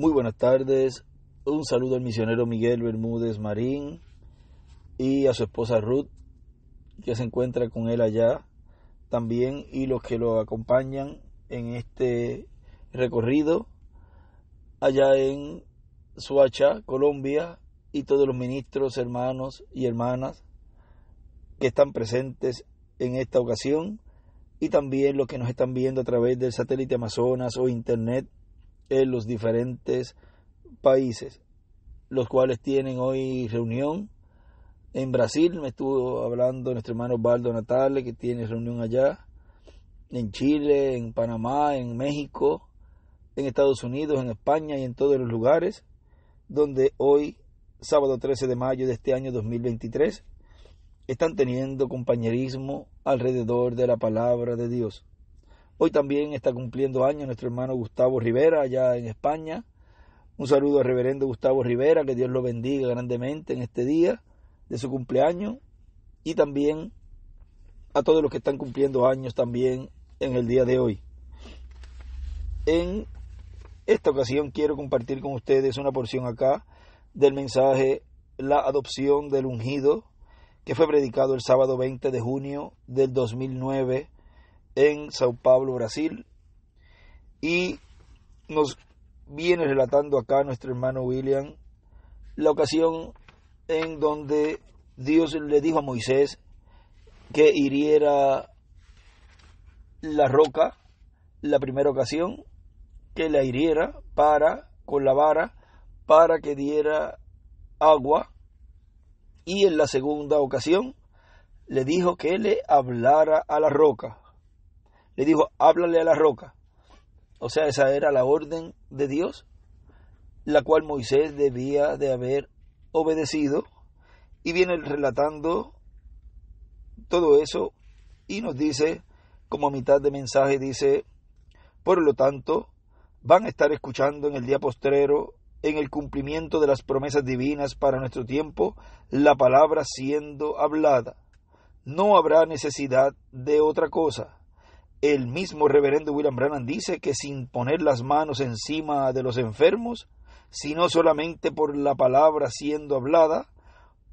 Muy buenas tardes. Un saludo al misionero Miguel Bermúdez Marín y a su esposa Ruth, que se encuentra con él allá también, y los que lo acompañan en este recorrido allá en Suacha, Colombia, y todos los ministros, hermanos y hermanas que están presentes en esta ocasión, y también los que nos están viendo a través del satélite Amazonas o Internet en los diferentes países, los cuales tienen hoy reunión. En Brasil me estuvo hablando nuestro hermano Baldo Natale, que tiene reunión allá. En Chile, en Panamá, en México, en Estados Unidos, en España y en todos los lugares donde hoy, sábado 13 de mayo de este año 2023, están teniendo compañerismo alrededor de la palabra de Dios. Hoy también está cumpliendo años nuestro hermano Gustavo Rivera allá en España. Un saludo al reverendo Gustavo Rivera, que Dios lo bendiga grandemente en este día de su cumpleaños. Y también a todos los que están cumpliendo años también en el día de hoy. En esta ocasión quiero compartir con ustedes una porción acá del mensaje La adopción del ungido, que fue predicado el sábado 20 de junio del 2009 en Sao Paulo, Brasil. Y nos viene relatando acá nuestro hermano William la ocasión en donde Dios le dijo a Moisés que hiriera la roca, la primera ocasión, que la hiriera para, con la vara, para que diera agua. Y en la segunda ocasión le dijo que le hablara a la roca le dijo, háblale a la roca. O sea, esa era la orden de Dios, la cual Moisés debía de haber obedecido. Y viene relatando todo eso y nos dice, como a mitad de mensaje, dice, por lo tanto, van a estar escuchando en el día postrero, en el cumplimiento de las promesas divinas para nuestro tiempo, la palabra siendo hablada. No habrá necesidad de otra cosa el mismo reverendo William Brannan dice que sin poner las manos encima de los enfermos, sino solamente por la palabra siendo hablada,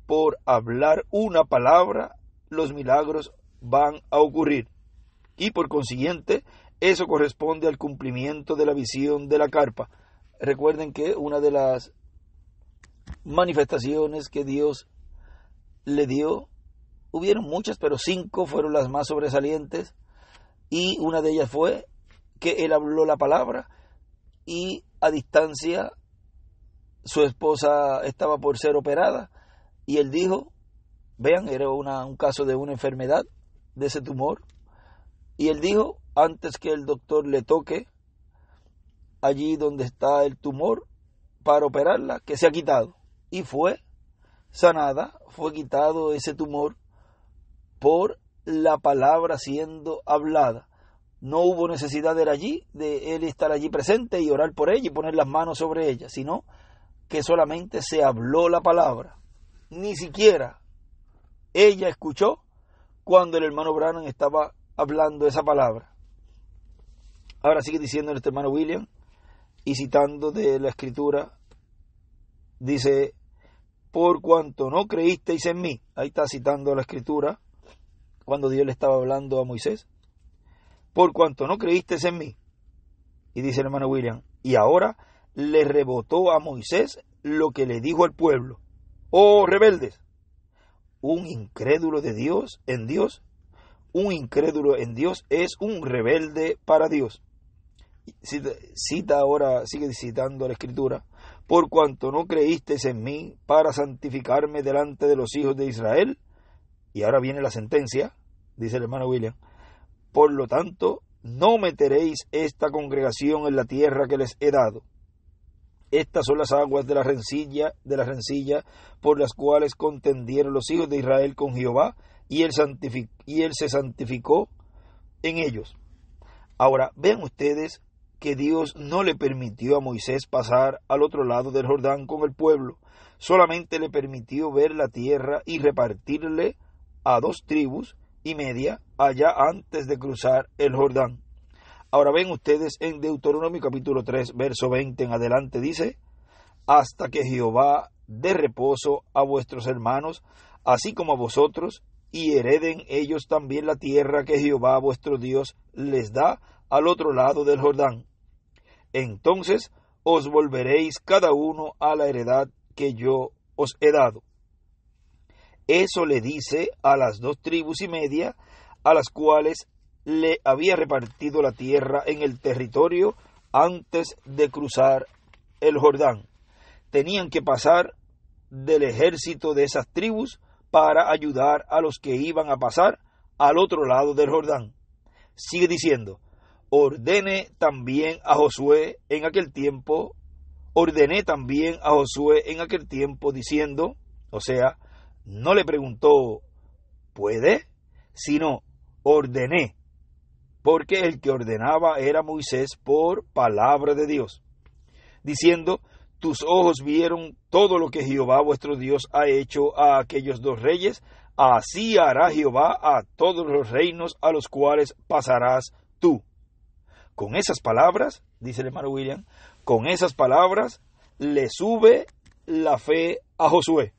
por hablar una palabra, los milagros van a ocurrir. Y por consiguiente, eso corresponde al cumplimiento de la visión de la carpa. Recuerden que una de las manifestaciones que Dios le dio, hubieron muchas, pero cinco fueron las más sobresalientes y una de ellas fue que él habló la palabra y a distancia su esposa estaba por ser operada y él dijo, vean, era una, un caso de una enfermedad, de ese tumor, y él dijo, antes que el doctor le toque allí donde está el tumor para operarla, que se ha quitado. Y fue sanada, fue quitado ese tumor por la palabra siendo hablada. No hubo necesidad de, allí, de él estar allí presente y orar por ella y poner las manos sobre ella, sino que solamente se habló la palabra. Ni siquiera ella escuchó cuando el hermano Brannan estaba hablando esa palabra. Ahora sigue diciendo el hermano William y citando de la escritura, dice, por cuanto no creísteis en mí, ahí está citando la escritura, cuando Dios le estaba hablando a Moisés. Por cuanto no creíste en mí. Y dice el hermano William, y ahora le rebotó a Moisés lo que le dijo al pueblo. Oh rebeldes, un incrédulo de Dios en Dios, un incrédulo en Dios es un rebelde para Dios. Cita, ahora, sigue citando la escritura, por cuanto no creíste en mí para santificarme delante de los hijos de Israel, y ahora viene la sentencia, dice el hermano William, por lo tanto, no meteréis esta congregación en la tierra que les he dado. Estas son las aguas de la rencilla, de la rencilla, por las cuales contendieron los hijos de Israel con Jehová, y él, y él se santificó en ellos. Ahora, vean ustedes que Dios no le permitió a Moisés pasar al otro lado del Jordán con el pueblo, solamente le permitió ver la tierra y repartirle a dos tribus y media allá antes de cruzar el Jordán. Ahora ven ustedes en Deuteronomio capítulo 3, verso 20 en adelante dice, hasta que Jehová dé reposo a vuestros hermanos, así como a vosotros, y hereden ellos también la tierra que Jehová vuestro Dios les da al otro lado del Jordán. Entonces os volveréis cada uno a la heredad que yo os he dado. Eso le dice a las dos tribus y media a las cuales le había repartido la tierra en el territorio antes de cruzar el Jordán. Tenían que pasar del ejército de esas tribus para ayudar a los que iban a pasar al otro lado del Jordán. Sigue diciendo, ordene también a Josué en aquel tiempo, ordené también a Josué en aquel tiempo diciendo, o sea, no le preguntó, ¿puede? Sino, ordené, porque el que ordenaba era Moisés por palabra de Dios, diciendo, tus ojos vieron todo lo que Jehová vuestro Dios ha hecho a aquellos dos reyes, así hará Jehová a todos los reinos a los cuales pasarás tú. Con esas palabras, dice el hermano William, con esas palabras le sube la fe a Josué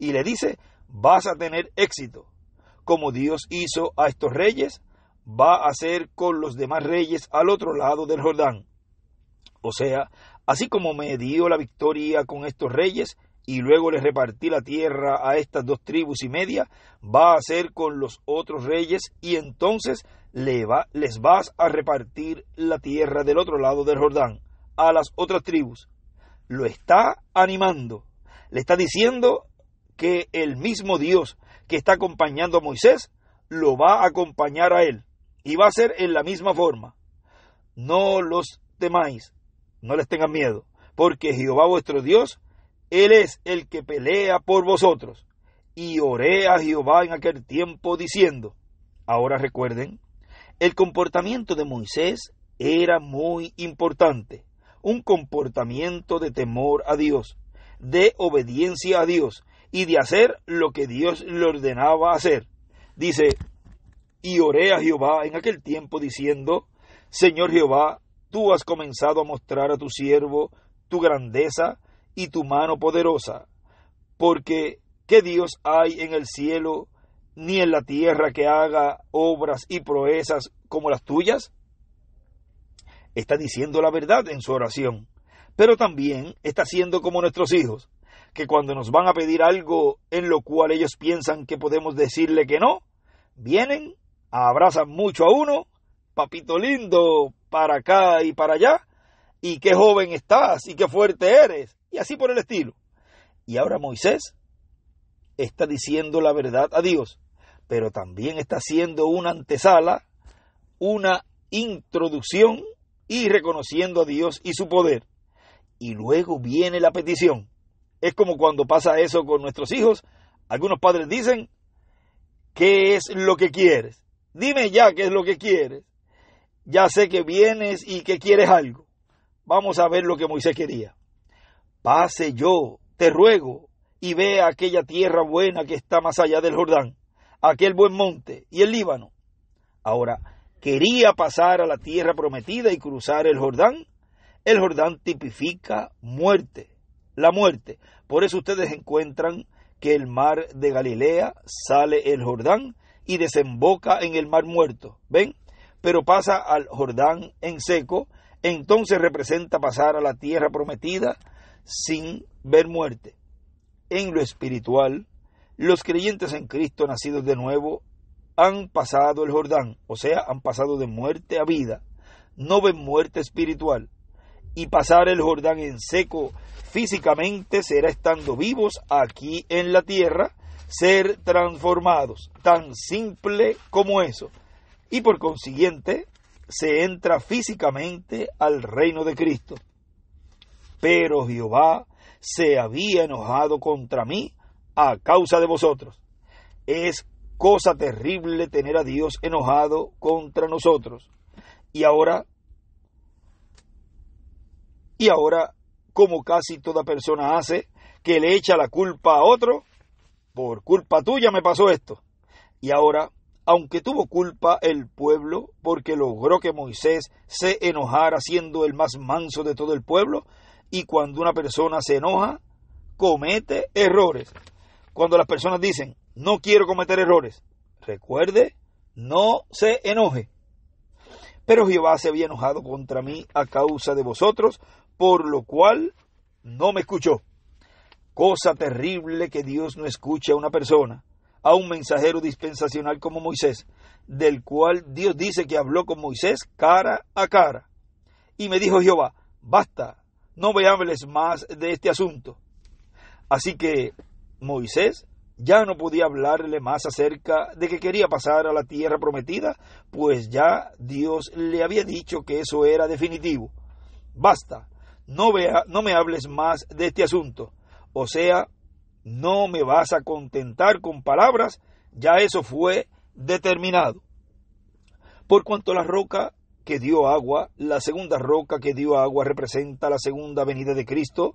y le dice, vas a tener éxito. Como Dios hizo a estos reyes, va a hacer con los demás reyes al otro lado del Jordán. O sea, así como me dio la victoria con estos reyes, y luego les repartí la tierra a estas dos tribus y media, va a hacer con los otros reyes, y entonces le va, les vas a repartir la tierra del otro lado del Jordán, a las otras tribus. Lo está animando, le está diciendo que el mismo Dios que está acompañando a Moisés lo va a acompañar a él. Y va a ser en la misma forma. No los temáis, no les tengan miedo, porque Jehová vuestro Dios, Él es el que pelea por vosotros. Y oré a Jehová en aquel tiempo diciendo, ahora recuerden, el comportamiento de Moisés era muy importante, un comportamiento de temor a Dios, de obediencia a Dios, y de hacer lo que Dios le ordenaba hacer. Dice, y oré a Jehová en aquel tiempo diciendo, Señor Jehová, tú has comenzado a mostrar a tu siervo tu grandeza y tu mano poderosa, porque ¿qué Dios hay en el cielo ni en la tierra que haga obras y proezas como las tuyas? Está diciendo la verdad en su oración, pero también está siendo como nuestros hijos, que cuando nos van a pedir algo en lo cual ellos piensan que podemos decirle que no, vienen, abrazan mucho a uno, papito lindo, para acá y para allá, y qué joven estás, y qué fuerte eres, y así por el estilo. Y ahora Moisés está diciendo la verdad a Dios, pero también está haciendo una antesala, una introducción y reconociendo a Dios y su poder. Y luego viene la petición. Es como cuando pasa eso con nuestros hijos. Algunos padres dicen, ¿qué es lo que quieres? Dime ya qué es lo que quieres. Ya sé que vienes y que quieres algo. Vamos a ver lo que Moisés quería. Pase yo, te ruego, y vea aquella tierra buena que está más allá del Jordán, aquel buen monte y el Líbano. Ahora, quería pasar a la tierra prometida y cruzar el Jordán. El Jordán tipifica muerte la muerte. Por eso ustedes encuentran que el mar de Galilea sale el Jordán y desemboca en el mar muerto. ¿Ven? Pero pasa al Jordán en seco. Entonces representa pasar a la tierra prometida sin ver muerte. En lo espiritual, los creyentes en Cristo nacidos de nuevo han pasado el Jordán, o sea, han pasado de muerte a vida. No ven muerte espiritual. Y pasar el Jordán en seco físicamente será estando vivos aquí en la tierra, ser transformados, tan simple como eso. Y por consiguiente, se entra físicamente al reino de Cristo. Pero Jehová se había enojado contra mí a causa de vosotros. Es cosa terrible tener a Dios enojado contra nosotros. Y ahora, y ahora como casi toda persona hace, que le echa la culpa a otro, por culpa tuya me pasó esto. Y ahora, aunque tuvo culpa el pueblo, porque logró que Moisés se enojara siendo el más manso de todo el pueblo, y cuando una persona se enoja, comete errores. Cuando las personas dicen, no quiero cometer errores, recuerde, no se enoje. Pero Jehová se había enojado contra mí a causa de vosotros, por lo cual no me escuchó. Cosa terrible que Dios no escuche a una persona, a un mensajero dispensacional como Moisés, del cual Dios dice que habló con Moisés cara a cara. Y me dijo Jehová, basta, no me hables más de este asunto. Así que Moisés ya no podía hablarle más acerca de que quería pasar a la tierra prometida, pues ya Dios le había dicho que eso era definitivo. Basta, no, vea, no me hables más de este asunto. O sea, no me vas a contentar con palabras, ya eso fue determinado. Por cuanto la roca que dio agua, la segunda roca que dio agua representa la segunda venida de Cristo,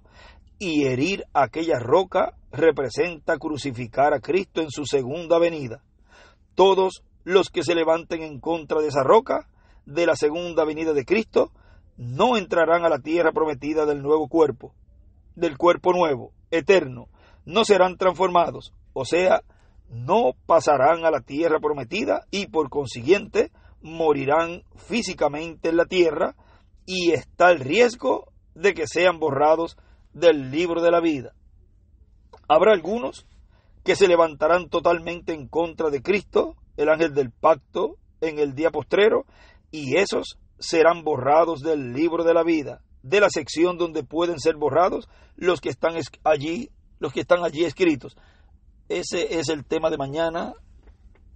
y herir aquella roca representa crucificar a Cristo en su segunda venida. Todos los que se levanten en contra de esa roca, de la segunda venida de Cristo, no entrarán a la tierra prometida del nuevo cuerpo, del cuerpo nuevo, eterno, no serán transformados, o sea, no pasarán a la tierra prometida y por consiguiente morirán físicamente en la tierra y está el riesgo de que sean borrados del libro de la vida. Habrá algunos que se levantarán totalmente en contra de Cristo, el ángel del pacto, en el día postrero, y esos serán borrados del libro de la vida, de la sección donde pueden ser borrados los que están allí, los que están allí escritos. Ese es el tema de mañana,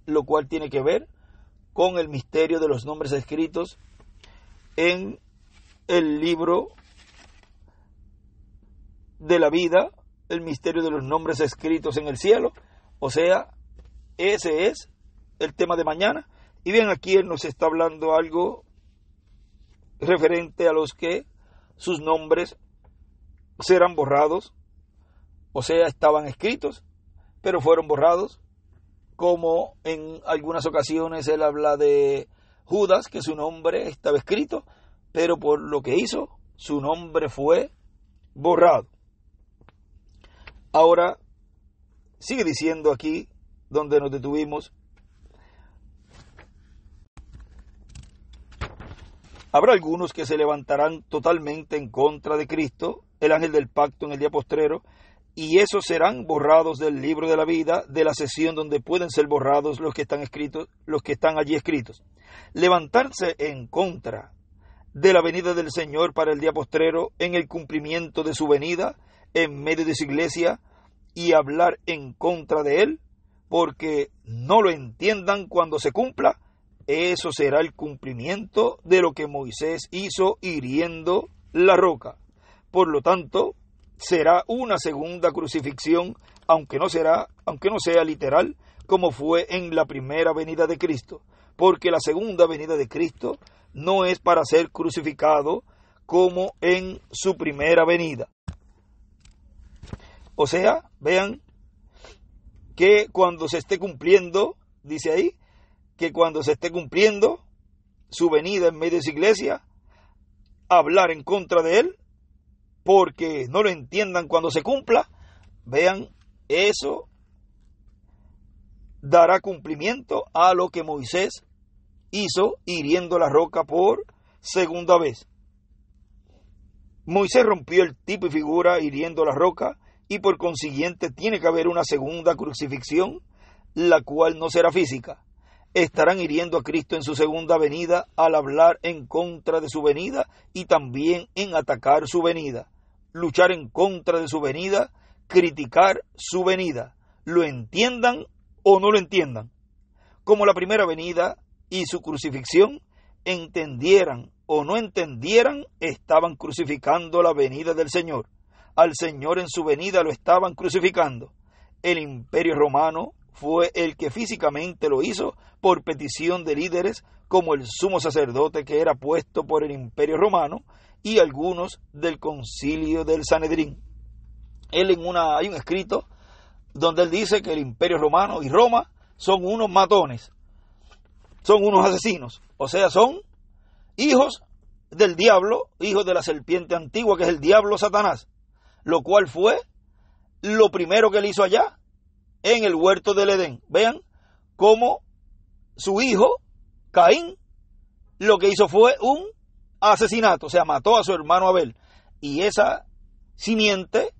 lo cual tiene que ver con el misterio de los nombres escritos en el libro de la vida, el misterio de los nombres escritos en el cielo. O sea, ese es el tema de mañana. Y bien, aquí él nos está hablando algo referente a los que sus nombres serán borrados, o sea, estaban escritos, pero fueron borrados, como en algunas ocasiones él habla de Judas, que su nombre estaba escrito, pero por lo que hizo, su nombre fue borrado. Ahora, sigue diciendo aquí, donde nos detuvimos, Habrá algunos que se levantarán totalmente en contra de Cristo, el ángel del pacto en el día postrero, y esos serán borrados del libro de la vida, de la sesión donde pueden ser borrados los que están escritos, los que están allí escritos. Levantarse en contra de la venida del Señor para el día postrero, en el cumplimiento de su venida, en medio de su iglesia, y hablar en contra de él, porque no lo entiendan cuando se cumpla, eso será el cumplimiento de lo que Moisés hizo hiriendo la roca. Por lo tanto, será una segunda crucifixión, aunque no será, aunque no sea literal, como fue en la primera venida de Cristo, porque la segunda venida de Cristo no es para ser crucificado como en su primera venida. O sea, vean que cuando se esté cumpliendo, dice ahí, cuando se esté cumpliendo su venida en medio de su iglesia, hablar en contra de él, porque no lo entiendan cuando se cumpla, vean, eso dará cumplimiento a lo que Moisés hizo hiriendo la roca por segunda vez. Moisés rompió el tipo y figura hiriendo la roca y por consiguiente tiene que haber una segunda crucifixión, la cual no será física, estarán hiriendo a Cristo en su segunda venida al hablar en contra de su venida y también en atacar su venida, luchar en contra de su venida, criticar su venida, lo entiendan o no lo entiendan. Como la primera venida y su crucifixión, entendieran o no entendieran, estaban crucificando la venida del Señor. Al Señor en su venida lo estaban crucificando. El imperio romano fue el que físicamente lo hizo por petición de líderes como el sumo sacerdote que era puesto por el imperio romano y algunos del concilio del Sanedrín. Él en una, hay un escrito donde él dice que el imperio romano y Roma son unos matones, son unos asesinos, o sea, son hijos del diablo, hijos de la serpiente antigua que es el diablo Satanás, lo cual fue lo primero que él hizo allá en el huerto del Edén. Vean cómo su hijo, Caín, lo que hizo fue un asesinato, o sea, mató a su hermano Abel. Y esa simiente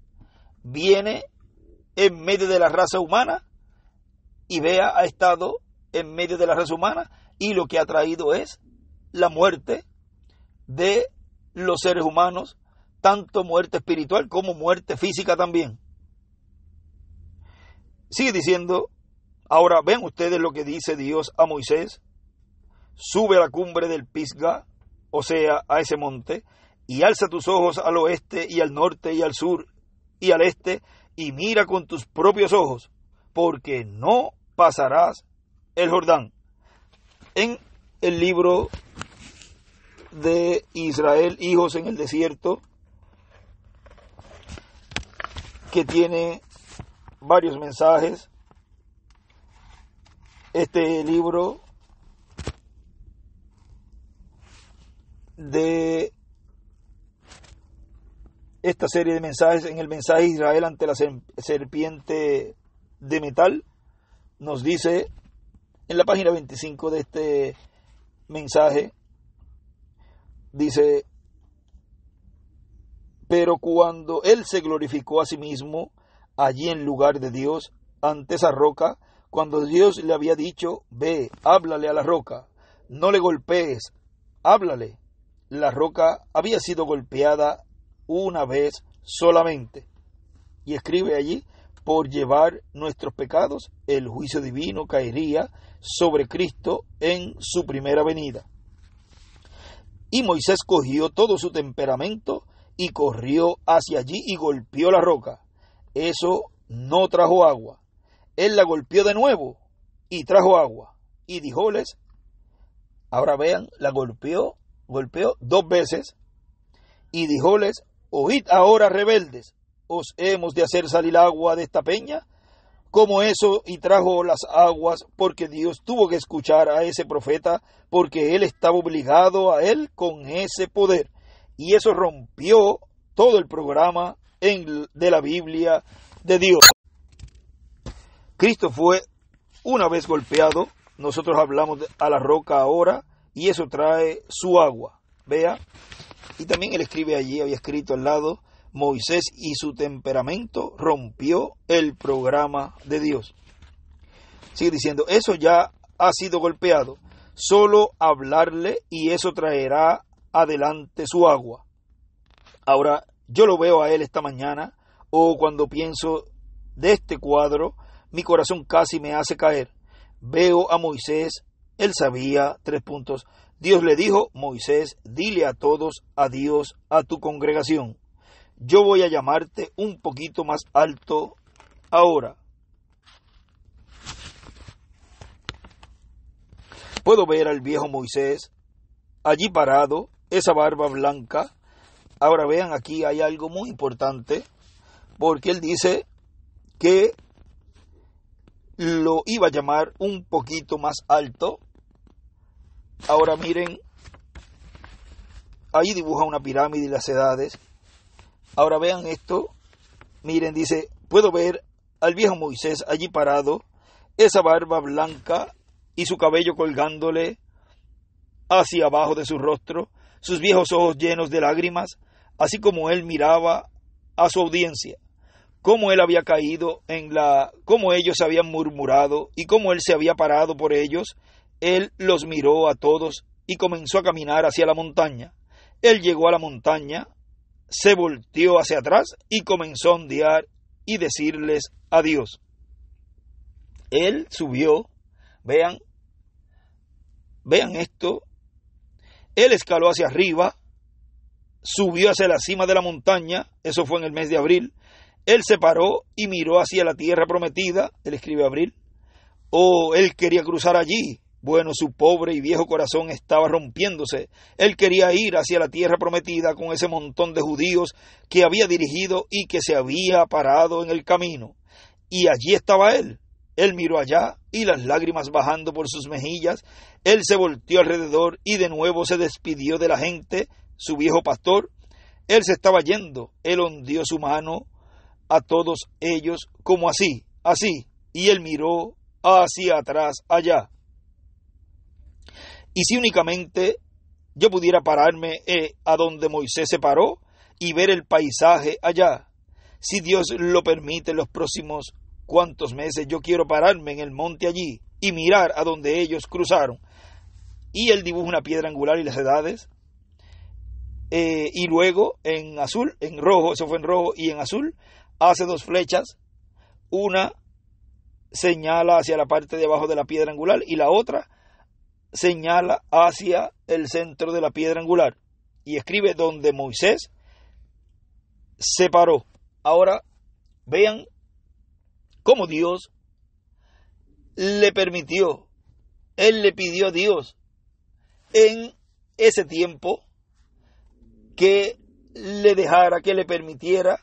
viene en medio de la raza humana y vea ha estado en medio de la raza humana y lo que ha traído es la muerte de los seres humanos, tanto muerte espiritual como muerte física también. Sigue diciendo, ahora ven ustedes lo que dice Dios a Moisés. Sube a la cumbre del Pisga, o sea, a ese monte, y alza tus ojos al oeste y al norte y al sur y al este, y mira con tus propios ojos, porque no pasarás el Jordán. En el libro de Israel, hijos en el desierto, que tiene varios mensajes. Este libro de esta serie de mensajes en el mensaje Israel ante la serpiente de metal nos dice en la página 25 de este mensaje dice pero cuando él se glorificó a sí mismo allí en lugar de Dios, ante esa roca, cuando Dios le había dicho, ve, háblale a la roca, no le golpees, háblale. La roca había sido golpeada una vez solamente. Y escribe allí, por llevar nuestros pecados, el juicio divino caería sobre Cristo en su primera venida. Y Moisés cogió todo su temperamento y corrió hacia allí y golpeó la roca. Eso no trajo agua. Él la golpeó de nuevo y trajo agua. Y dijoles, ahora vean, la golpeó, golpeó dos veces y dijoles, oíd ahora rebeldes, os hemos de hacer salir agua de esta peña como eso y trajo las aguas, porque Dios tuvo que escuchar a ese profeta, porque él estaba obligado a él con ese poder. Y eso rompió todo el programa de la Biblia de Dios. Cristo fue una vez golpeado, nosotros hablamos a la roca ahora y eso trae su agua. Vea, y también él escribe allí, había escrito al lado, Moisés y su temperamento rompió el programa de Dios. Sigue diciendo, eso ya ha sido golpeado, solo hablarle y eso traerá adelante su agua. Ahora, yo lo veo a él esta mañana o cuando pienso de este cuadro, mi corazón casi me hace caer. Veo a Moisés, él sabía, tres puntos. Dios le dijo, Moisés, dile a todos, adiós a tu congregación. Yo voy a llamarte un poquito más alto ahora. Puedo ver al viejo Moisés allí parado, esa barba blanca, Ahora vean, aquí hay algo muy importante, porque él dice que lo iba a llamar un poquito más alto. Ahora miren, ahí dibuja una pirámide y las edades. Ahora vean esto, miren, dice, puedo ver al viejo Moisés allí parado, esa barba blanca y su cabello colgándole hacia abajo de su rostro, sus viejos ojos llenos de lágrimas, así como él miraba a su audiencia, cómo él había caído en la, cómo ellos habían murmurado y cómo él se había parado por ellos, él los miró a todos y comenzó a caminar hacia la montaña. Él llegó a la montaña, se volteó hacia atrás y comenzó a ondear y decirles adiós. Él subió, vean, vean esto, él escaló hacia arriba, subió hacia la cima de la montaña, eso fue en el mes de abril, él se paró y miró hacia la tierra prometida, él escribe abril, oh, él quería cruzar allí, bueno, su pobre y viejo corazón estaba rompiéndose. Él quería ir hacia la tierra prometida con ese montón de judíos que había dirigido y que se había parado en el camino. Y allí estaba él. Él miró allá y las lágrimas bajando por sus mejillas, él se volteó alrededor y de nuevo se despidió de la gente su viejo pastor. Él se estaba yendo, él hundió su mano a todos ellos como así, así, y él miró hacia atrás, allá. Y si únicamente yo pudiera pararme eh, a donde Moisés se paró y ver el paisaje allá, si Dios lo permite en los próximos cuantos meses, yo quiero pararme en el monte allí y mirar a donde ellos cruzaron. Y él dibujó una piedra angular y las edades eh, y luego en azul, en rojo, eso fue en rojo y en azul, hace dos flechas, una señala hacia la parte de abajo de la piedra angular y la otra señala hacia el centro de la piedra angular y escribe donde Moisés se paró. Ahora vean cómo Dios le permitió, él le pidió a Dios en ese tiempo que le dejara, que le permitiera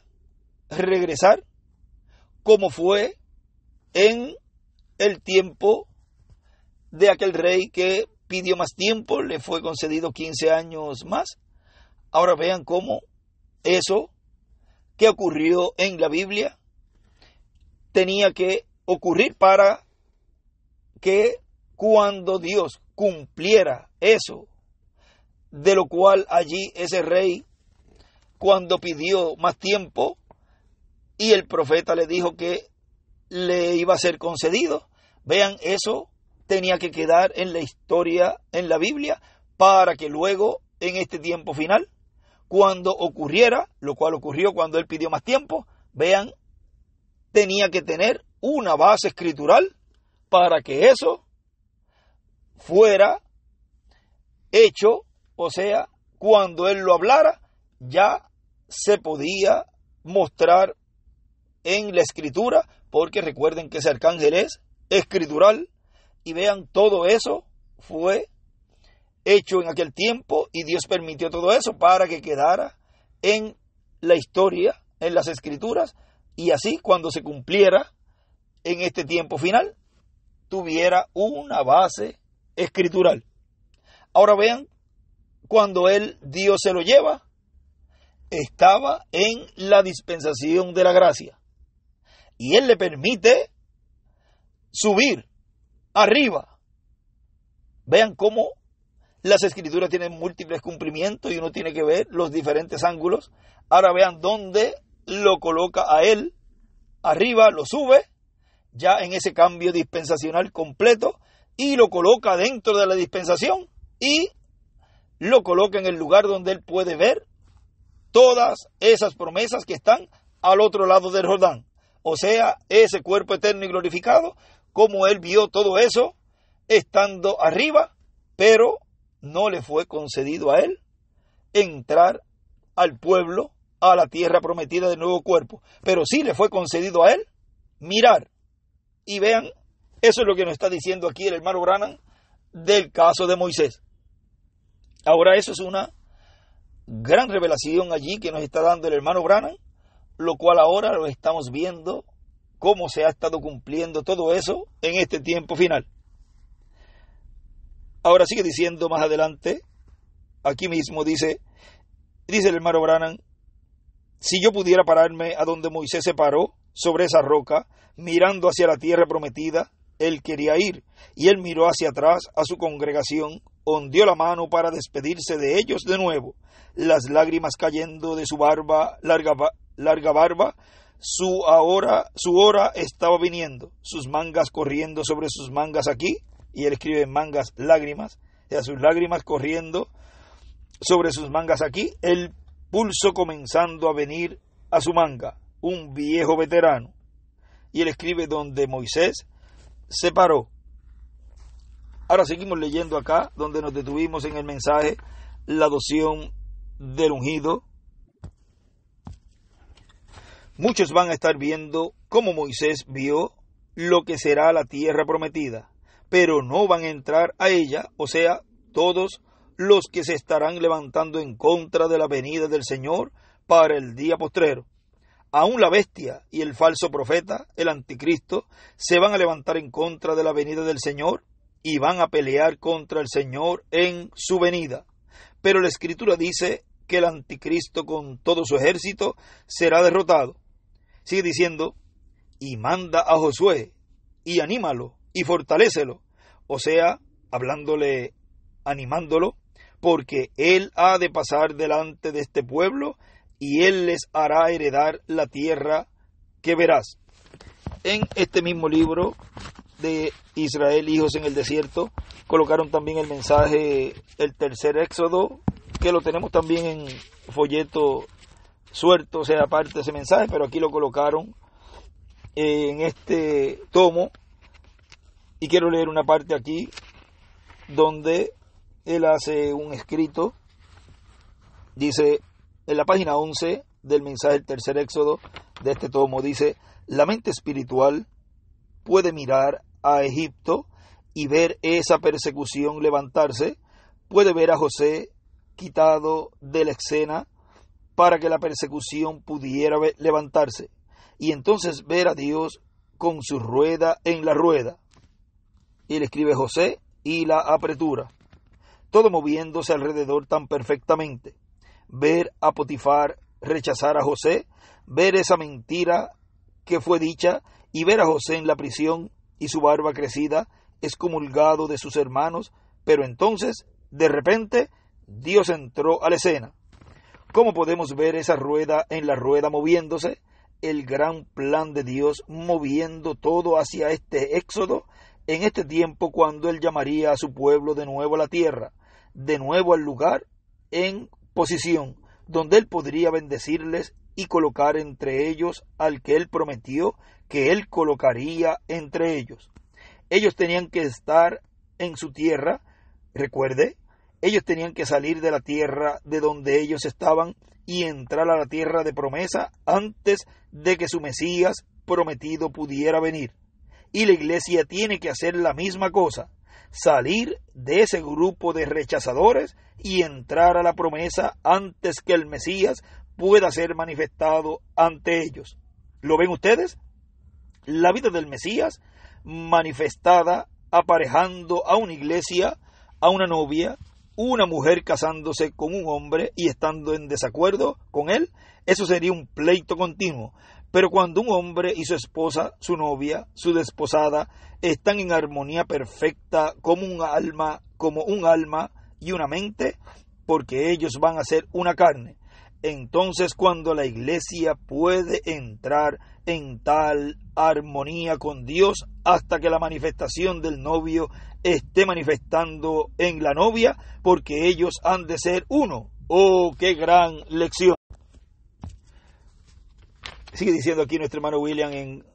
regresar, como fue en el tiempo de aquel rey que pidió más tiempo, le fue concedido 15 años más. Ahora vean cómo eso que ocurrió en la Biblia tenía que ocurrir para que cuando Dios cumpliera eso de lo cual allí ese rey, cuando pidió más tiempo, y el profeta le dijo que le iba a ser concedido. Vean, eso tenía que quedar en la historia, en la Biblia, para que luego, en este tiempo final, cuando ocurriera, lo cual ocurrió cuando él pidió más tiempo, vean, tenía que tener una base escritural para que eso fuera hecho o sea, cuando él lo hablara, ya se podía mostrar en la escritura, porque recuerden que ese arcángel es escritural, y vean, todo eso fue hecho en aquel tiempo y Dios permitió todo eso para que quedara en la historia, en las escrituras, y así cuando se cumpliera en este tiempo final, tuviera una base escritural. Ahora vean cuando él Dios se lo lleva, estaba en la dispensación de la gracia. Y él le permite subir arriba. Vean cómo las escrituras tienen múltiples cumplimientos y uno tiene que ver los diferentes ángulos. Ahora vean dónde lo coloca a él. Arriba lo sube, ya en ese cambio dispensacional completo, y lo coloca dentro de la dispensación y lo coloca en el lugar donde él puede ver todas esas promesas que están al otro lado del Jordán. O sea, ese cuerpo eterno y glorificado, como él vio todo eso estando arriba, pero no le fue concedido a él entrar al pueblo, a la tierra prometida de nuevo cuerpo. Pero sí le fue concedido a él mirar. Y vean, eso es lo que nos está diciendo aquí el hermano Granan del caso de Moisés. Ahora eso es una gran revelación allí que nos está dando el hermano Branham, lo cual ahora lo estamos viendo cómo se ha estado cumpliendo todo eso en este tiempo final. Ahora sigue diciendo más adelante, aquí mismo dice, dice el hermano Branham, si yo pudiera pararme a donde Moisés se paró, sobre esa roca, mirando hacia la tierra prometida, él quería ir, y él miró hacia atrás a su congregación hundió la mano para despedirse de ellos de nuevo, las lágrimas cayendo de su barba, larga, barba, su, su hora estaba viniendo, sus mangas corriendo sobre sus mangas aquí, y él escribe mangas lágrimas, y a sus lágrimas corriendo sobre sus mangas aquí, el pulso comenzando a venir a su manga, un viejo veterano. Y él escribe donde Moisés se paró, Ahora seguimos leyendo acá, donde nos detuvimos en el mensaje, la doción del ungido. Muchos van a estar viendo cómo Moisés vio lo que será la tierra prometida, pero no van a entrar a ella, o sea, todos los que se estarán levantando en contra de la venida del Señor para el día postrero. Aún la bestia y el falso profeta, el anticristo, se van a levantar en contra de la venida del Señor y van a pelear contra el Señor en su venida. Pero la Escritura dice que el anticristo con todo su ejército será derrotado. Sigue diciendo, y manda a Josué, y anímalo, y fortalécelo. O sea, hablándole, animándolo, porque él ha de pasar delante de este pueblo, y él les hará heredar la tierra que verás. En este mismo libro de Israel, hijos en el desierto. Colocaron también el mensaje, el tercer éxodo, que lo tenemos también en folleto suelto, o sea, aparte de ese mensaje, pero aquí lo colocaron eh, en este tomo. Y quiero leer una parte aquí donde él hace un escrito, dice, en la página 11 del mensaje del tercer éxodo de este tomo, dice, la mente espiritual puede mirar a Egipto y ver esa persecución levantarse, puede ver a José quitado de la escena para que la persecución pudiera levantarse y entonces ver a Dios con su rueda en la rueda. Y le escribe José y la apretura, todo moviéndose alrededor tan perfectamente. Ver a Potifar rechazar a José, ver esa mentira que fue dicha y ver a José en la prisión y su barba crecida, es de sus hermanos, pero entonces, de repente, Dios entró a la escena. ¿Cómo podemos ver esa rueda en la rueda moviéndose? El gran plan de Dios moviendo todo hacia este éxodo en este tiempo cuando Él llamaría a su pueblo de nuevo a la tierra, de nuevo al lugar en posición donde Él podría bendecirles y colocar entre ellos al que Él prometió que él colocaría entre ellos. Ellos tenían que estar en su tierra, recuerde, ellos tenían que salir de la tierra de donde ellos estaban y entrar a la tierra de promesa antes de que su Mesías prometido pudiera venir. Y la iglesia tiene que hacer la misma cosa, salir de ese grupo de rechazadores y entrar a la promesa antes que el Mesías pueda ser manifestado ante ellos. ¿Lo ven ustedes? la vida del Mesías manifestada aparejando a una iglesia, a una novia, una mujer casándose con un hombre y estando en desacuerdo con él, eso sería un pleito continuo. Pero cuando un hombre y su esposa, su novia, su desposada, están en armonía perfecta como un alma, como un alma y una mente, porque ellos van a ser una carne, entonces cuando la iglesia puede entrar en tal armonía con Dios hasta que la manifestación del novio esté manifestando en la novia, porque ellos han de ser uno. ¡Oh, qué gran lección! Sigue diciendo aquí nuestro hermano William en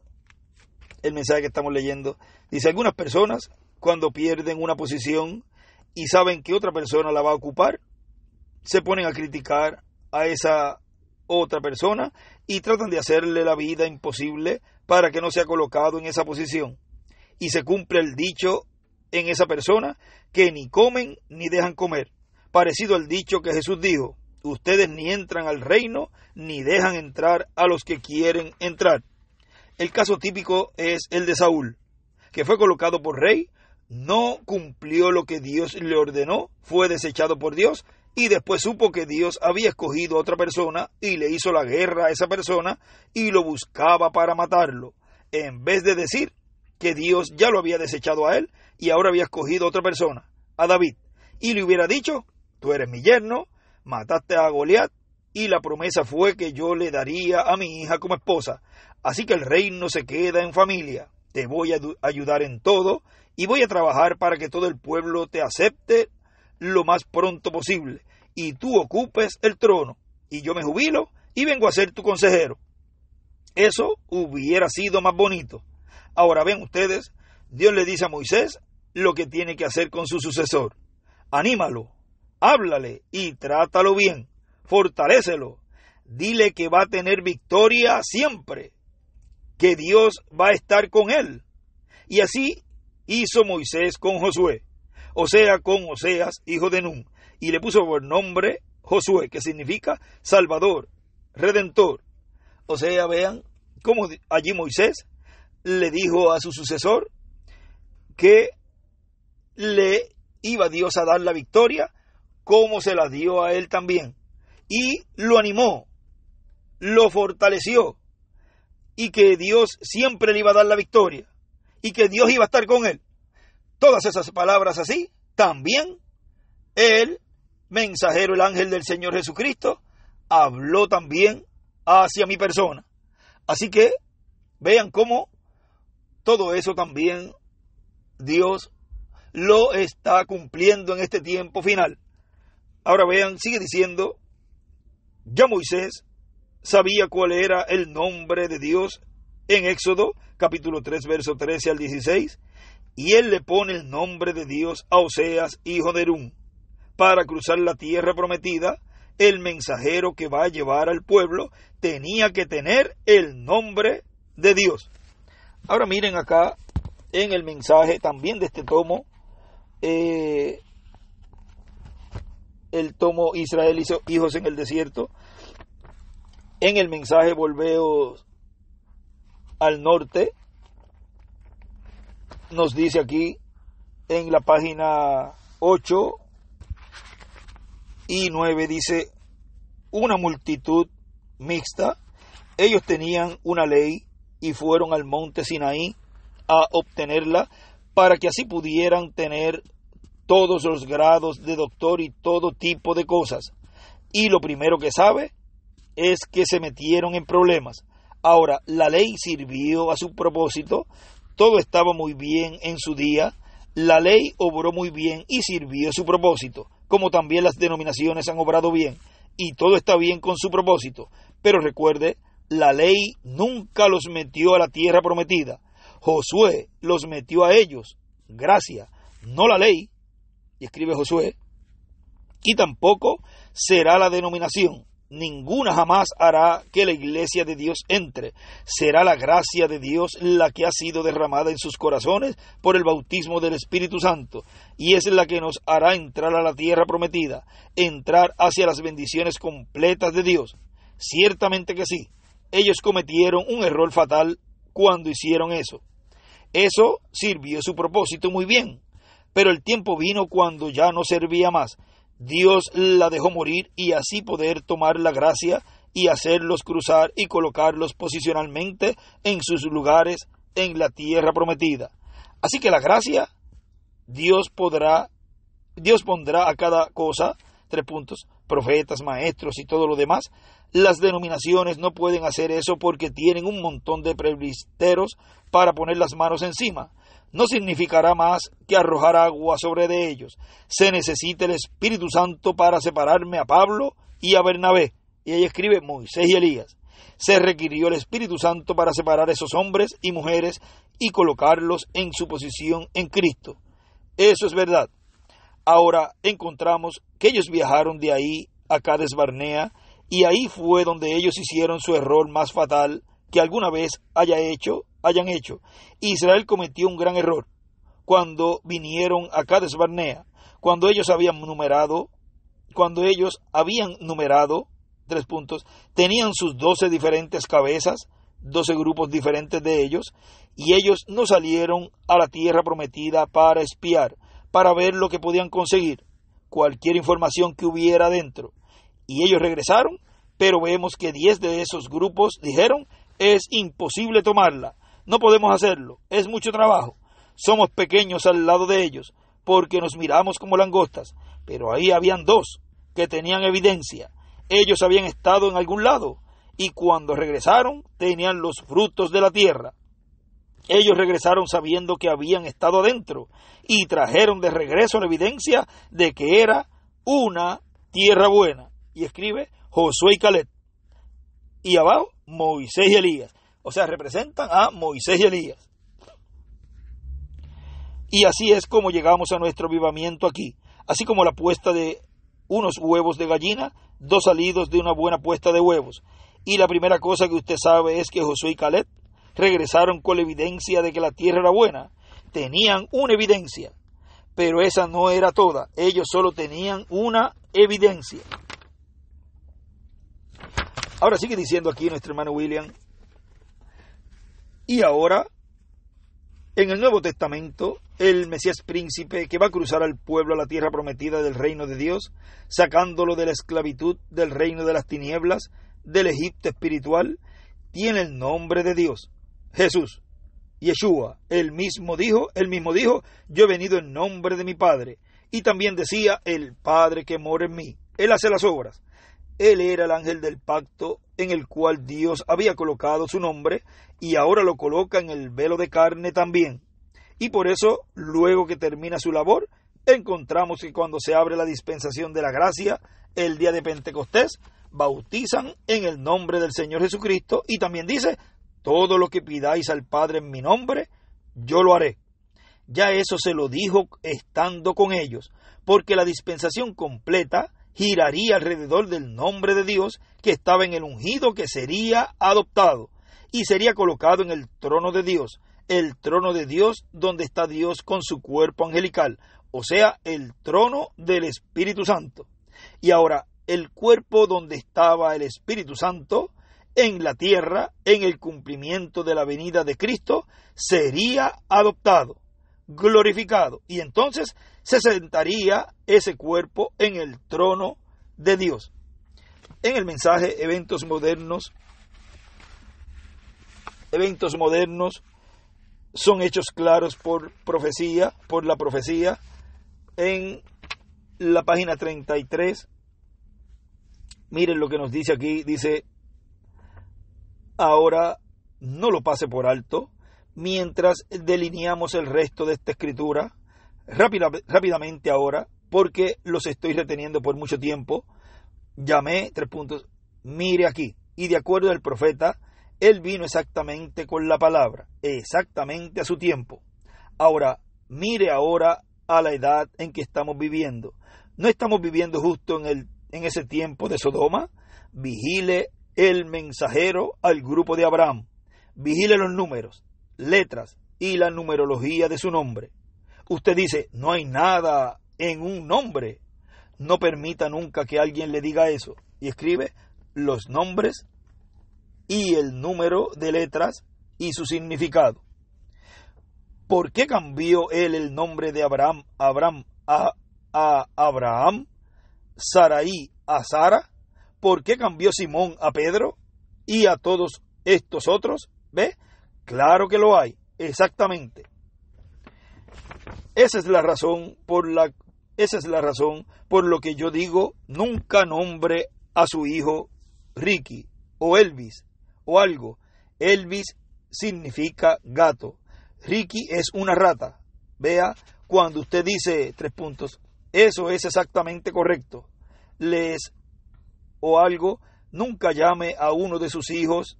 el mensaje que estamos leyendo. Dice, algunas personas cuando pierden una posición y saben que otra persona la va a ocupar, se ponen a criticar a esa otra persona y tratan de hacerle la vida imposible para que no sea colocado en esa posición. Y se cumple el dicho en esa persona que ni comen ni dejan comer, parecido al dicho que Jesús dijo, ustedes ni entran al reino ni dejan entrar a los que quieren entrar. El caso típico es el de Saúl, que fue colocado por rey, no cumplió lo que Dios le ordenó, fue desechado por Dios y después supo que Dios había escogido otra persona y le hizo la guerra a esa persona y lo buscaba para matarlo, en vez de decir que Dios ya lo había desechado a él y ahora había escogido otra persona, a David, y le hubiera dicho, tú eres mi yerno, mataste a Goliat y la promesa fue que yo le daría a mi hija como esposa, así que el reino se queda en familia, te voy a ayudar en todo y voy a trabajar para que todo el pueblo te acepte lo más pronto posible y tú ocupes el trono y yo me jubilo y vengo a ser tu consejero. Eso hubiera sido más bonito. Ahora ven ustedes, Dios le dice a Moisés lo que tiene que hacer con su sucesor. Anímalo, háblale y trátalo bien, fortalécelo, dile que va a tener victoria siempre, que Dios va a estar con él. Y así hizo Moisés con Josué. O sea, con Oseas, hijo de Nun. y le puso por nombre Josué, que significa Salvador, Redentor. O sea, vean cómo allí Moisés le dijo a su sucesor que le iba Dios a dar la victoria, como se la dio a él también. Y lo animó, lo fortaleció, y que Dios siempre le iba a dar la victoria, y que Dios iba a estar con él todas esas palabras así, también el mensajero, el ángel del Señor Jesucristo, habló también hacia mi persona. Así que vean cómo todo eso también Dios lo está cumpliendo en este tiempo final. Ahora vean, sigue diciendo, ya Moisés sabía cuál era el nombre de Dios en Éxodo capítulo 3, verso 13 al 16, y él le pone el nombre de Dios a Oseas, hijo de Erún, para cruzar la tierra prometida, el mensajero que va a llevar al pueblo tenía que tener el nombre de Dios. Ahora miren acá en el mensaje también de este tomo, eh, el tomo Israel hizo hijos en el desierto. En el mensaje volveos al norte, nos dice aquí en la página 8 y 9 dice una multitud mixta. Ellos tenían una ley y fueron al monte Sinaí a obtenerla para que así pudieran tener todos los grados de doctor y todo tipo de cosas. Y lo primero que sabe es que se metieron en problemas. Ahora, la ley sirvió a su propósito todo estaba muy bien en su día, la ley obró muy bien y sirvió su propósito, como también las denominaciones han obrado bien, y todo está bien con su propósito. Pero recuerde, la ley nunca los metió a la tierra prometida. Josué los metió a ellos, gracias, no la ley, y escribe Josué, y tampoco será la denominación, ninguna jamás hará que la iglesia de Dios entre. Será la gracia de Dios la que ha sido derramada en sus corazones por el bautismo del Espíritu Santo, y es la que nos hará entrar a la tierra prometida, entrar hacia las bendiciones completas de Dios. Ciertamente que sí, ellos cometieron un error fatal cuando hicieron eso. Eso sirvió su propósito muy bien, pero el tiempo vino cuando ya no servía más Dios la dejó morir y así poder tomar la gracia y hacerlos cruzar y colocarlos posicionalmente en sus lugares en la tierra prometida. Así que la gracia, Dios podrá, Dios pondrá a cada cosa, tres puntos, profetas, maestros y todo lo demás. Las denominaciones no pueden hacer eso porque tienen un montón de previsteros para poner las manos encima no significará más que arrojar agua sobre de ellos. Se necesita el Espíritu Santo para separarme a Pablo y a Bernabé. Y ahí escribe Moisés y Elías. Se requirió el Espíritu Santo para separar a esos hombres y mujeres y colocarlos en su posición en Cristo. Eso es verdad. Ahora encontramos que ellos viajaron de ahí a Cades Barnea y ahí fue donde ellos hicieron su error más fatal que alguna vez haya hecho hayan hecho. Israel cometió un gran error cuando vinieron a de Barnea, cuando ellos habían numerado, cuando ellos habían numerado, tres puntos, tenían sus doce diferentes cabezas, doce grupos diferentes de ellos, y ellos no salieron a la tierra prometida para espiar, para ver lo que podían conseguir, cualquier información que hubiera dentro. Y ellos regresaron, pero vemos que diez de esos grupos dijeron, es imposible tomarla, no podemos hacerlo, es mucho trabajo. Somos pequeños al lado de ellos, porque nos miramos como langostas, pero ahí habían dos que tenían evidencia. Ellos habían estado en algún lado, y cuando regresaron tenían los frutos de la tierra. Ellos regresaron sabiendo que habían estado adentro, y trajeron de regreso la evidencia de que era una tierra buena. Y escribe Josué y Caleb. Y abajo, Moisés y Elías. O sea, representan a Moisés y Elías. Y así es como llegamos a nuestro avivamiento aquí, así como la puesta de unos huevos de gallina, dos salidos de una buena puesta de huevos. Y la primera cosa que usted sabe es que Josué y Caleb regresaron con la evidencia de que la tierra era buena. Tenían una evidencia, pero esa no era toda. Ellos solo tenían una evidencia. Ahora sigue diciendo aquí nuestro hermano William, y ahora, en el Nuevo Testamento, el Mesías príncipe que va a cruzar al pueblo a la tierra prometida del reino de Dios, sacándolo de la esclavitud del reino de las tinieblas, del Egipto espiritual, tiene el nombre de Dios, Jesús. Yeshua, el mismo dijo, el mismo dijo, yo he venido en nombre de mi Padre. Y también decía, el Padre que mora en mí. Él hace las obras. Él era el ángel del pacto en el cual Dios había colocado su nombre y ahora lo coloca en el velo de carne también. Y por eso, luego que termina su labor, encontramos que cuando se abre la dispensación de la gracia, el día de Pentecostés, bautizan en el nombre del Señor Jesucristo y también dice, todo lo que pidáis al Padre en mi nombre, yo lo haré. Ya eso se lo dijo estando con ellos, porque la dispensación completa giraría alrededor del nombre de Dios que estaba en el ungido que sería adoptado y sería colocado en el trono de Dios, el trono de Dios donde está Dios con su cuerpo angelical, o sea, el trono del Espíritu Santo. Y ahora, el cuerpo donde estaba el Espíritu Santo, en la tierra, en el cumplimiento de la venida de Cristo, sería adoptado, glorificado, y entonces se sentaría ese cuerpo en el trono de Dios. En el mensaje Eventos Modernos eventos modernos son hechos claros por profecía, por la profecía, en la página 33. Miren lo que nos dice aquí, dice, ahora no lo pase por alto, mientras delineamos el resto de esta escritura, rápidamente ahora, porque los estoy reteniendo por mucho tiempo, llamé, tres puntos, mire aquí, y de acuerdo al profeta, él vino exactamente con la palabra, exactamente a su tiempo. Ahora, mire ahora a la edad en que estamos viviendo. No estamos viviendo justo en, el, en ese tiempo de Sodoma. Vigile el mensajero al grupo de Abraham. Vigile los números, letras y la numerología de su nombre. Usted dice, no hay nada en un nombre. No permita nunca que alguien le diga eso. Y escribe los nombres y el número de letras y su significado. ¿Por qué cambió él el nombre de Abraham, Abraham a, Abraham, Saraí a Sara? ¿Por qué cambió Simón a Pedro y a todos estos otros? ¿Ve? Claro que lo hay, exactamente. Esa es la razón por la esa es la razón por lo que yo digo, nunca nombre a su hijo Ricky o Elvis o algo. Elvis significa gato. Ricky es una rata. Vea, cuando usted dice tres puntos, eso es exactamente correcto. Les o algo, nunca llame a uno de sus hijos,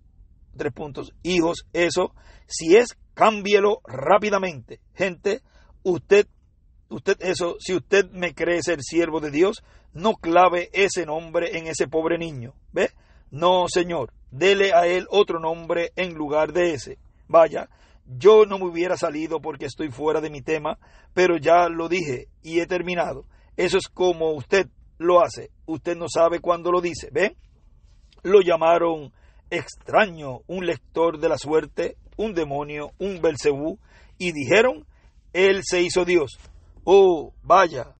tres puntos, hijos, eso. Si es, cámbielo rápidamente. Gente, usted, usted eso, si usted me cree ser siervo de Dios, no clave ese nombre en ese pobre niño. ¿Ve? No, Señor, dele a él otro nombre en lugar de ese. Vaya, yo no me hubiera salido porque estoy fuera de mi tema, pero ya lo dije y he terminado. Eso es como usted lo hace. Usted no sabe cuándo lo dice, Ven. Lo llamaron extraño, un lector de la suerte, un demonio, un Belcebú, y dijeron, él se hizo Dios. Oh, vaya.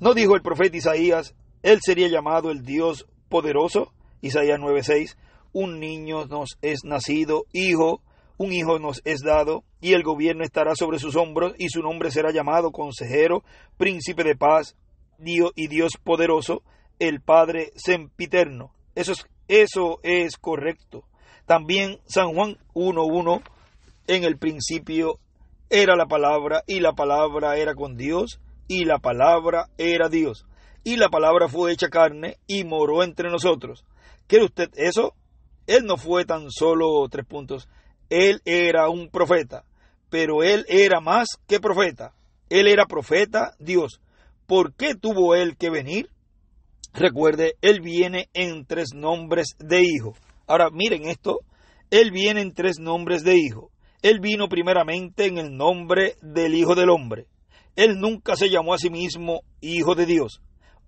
¿No dijo el profeta Isaías, él sería llamado el Dios poderoso, Isaías 9:6, un niño nos es nacido, hijo, un hijo nos es dado, y el gobierno estará sobre sus hombros, y su nombre será llamado consejero, príncipe de paz, Dios y Dios poderoso, el Padre sempiterno. Eso es, eso es correcto. También San Juan 1.1, en el principio era la palabra, y la palabra era con Dios, y la palabra era Dios y la palabra fue hecha carne y moró entre nosotros. ¿Cree usted eso? Él no fue tan solo tres puntos. Él era un profeta, pero él era más que profeta. Él era profeta Dios. ¿Por qué tuvo él que venir? Recuerde, él viene en tres nombres de hijo. Ahora miren esto. Él viene en tres nombres de hijo. Él vino primeramente en el nombre del Hijo del Hombre. Él nunca se llamó a sí mismo Hijo de Dios.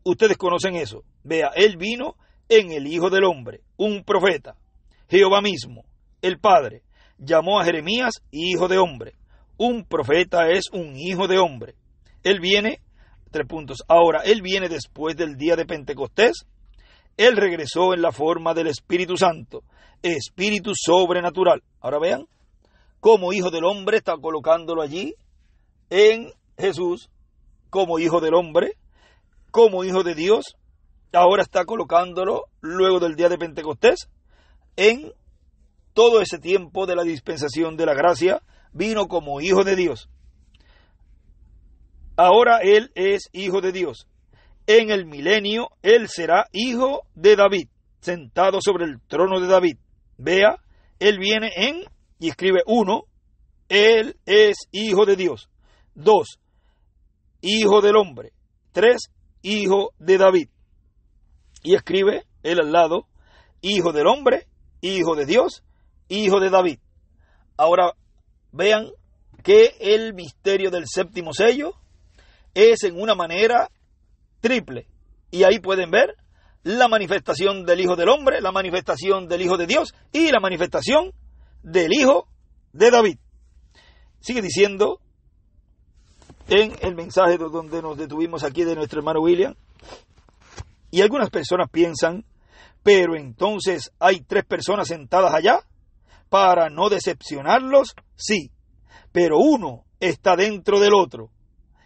Ustedes conocen eso. Vea, él vino en el Hijo del Hombre, un profeta. Jehová mismo, el Padre, llamó a Jeremías hijo de hombre. Un profeta es un hijo de hombre. Él viene, tres puntos. Ahora, él viene después del día de Pentecostés. Él regresó en la forma del Espíritu Santo, espíritu sobrenatural. Ahora vean como hijo del hombre está colocándolo allí en Jesús como hijo del hombre como hijo de Dios, ahora está colocándolo luego del día de Pentecostés en todo ese tiempo de la dispensación de la gracia, vino como hijo de Dios. Ahora él es hijo de Dios. En el milenio él será hijo de David, sentado sobre el trono de David. Vea, él viene en, y escribe uno, él es hijo de Dios. Dos, hijo del hombre. Tres, hijo de David. Y escribe él al lado, hijo del hombre, hijo de Dios, hijo de David. Ahora vean que el misterio del séptimo sello es en una manera triple. Y ahí pueden ver la manifestación del Hijo del Hombre, la manifestación del Hijo de Dios y la manifestación del Hijo de David. Sigue diciendo en el mensaje donde nos detuvimos aquí de nuestro hermano William. Y algunas personas piensan, pero entonces hay tres personas sentadas allá para no decepcionarlos, sí, pero uno está dentro del otro.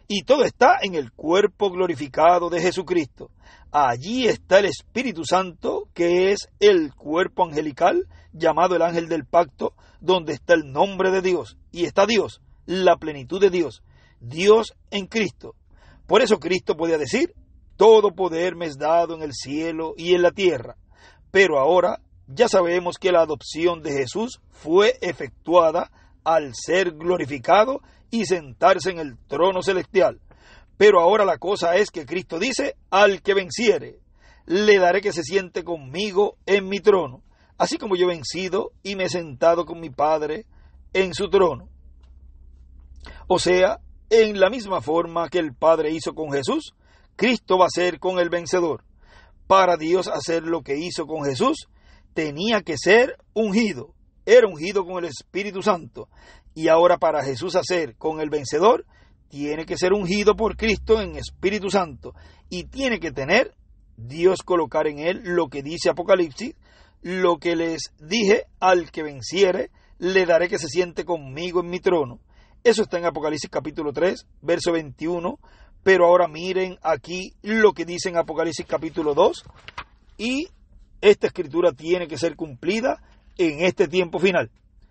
Y todo está en el cuerpo glorificado de Jesucristo. Allí está el Espíritu Santo, que es el cuerpo angelical, llamado el ángel del pacto, donde está el nombre de Dios. Y está Dios, la plenitud de Dios, Dios en Cristo. Por eso Cristo podía decir, todo poder me es dado en el cielo y en la tierra. Pero ahora ya sabemos que la adopción de Jesús fue efectuada al ser glorificado y sentarse en el trono celestial. Pero ahora la cosa es que Cristo dice, al que venciere, le daré que se siente conmigo en mi trono, así como yo he vencido y me he sentado con mi Padre en su trono. O sea, en la misma forma que el Padre hizo con Jesús, Cristo va a ser con el vencedor. Para Dios hacer lo que hizo con Jesús, tenía que ser ungido. Era ungido con el Espíritu Santo. Y ahora para Jesús hacer con el vencedor, tiene que ser ungido por Cristo en Espíritu Santo. Y tiene que tener Dios colocar en él lo que dice Apocalipsis, lo que les dije al que venciere, le daré que se siente conmigo en mi trono eso está en Apocalipsis capítulo 3, verso 21. Pero ahora miren aquí lo que dice en Apocalipsis capítulo 2. Y esta escritura tiene que ser cumplida en este tiempo final.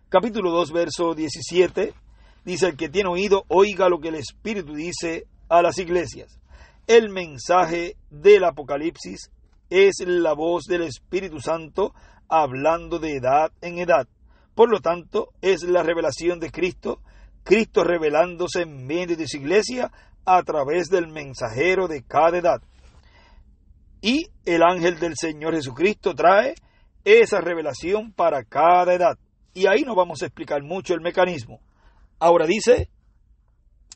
Capítulo 2, verso 17. Dice, el que tiene oído, oiga lo que el Espíritu dice a las iglesias. El mensaje del Apocalipsis es la voz del Espíritu Santo hablando de edad en edad. Por lo tanto, es la revelación de Cristo Cristo revelándose en medio de su iglesia a través del mensajero de cada edad. Y el ángel del Señor Jesucristo trae esa revelación para cada edad. Y ahí nos vamos a explicar mucho el mecanismo. Ahora dice,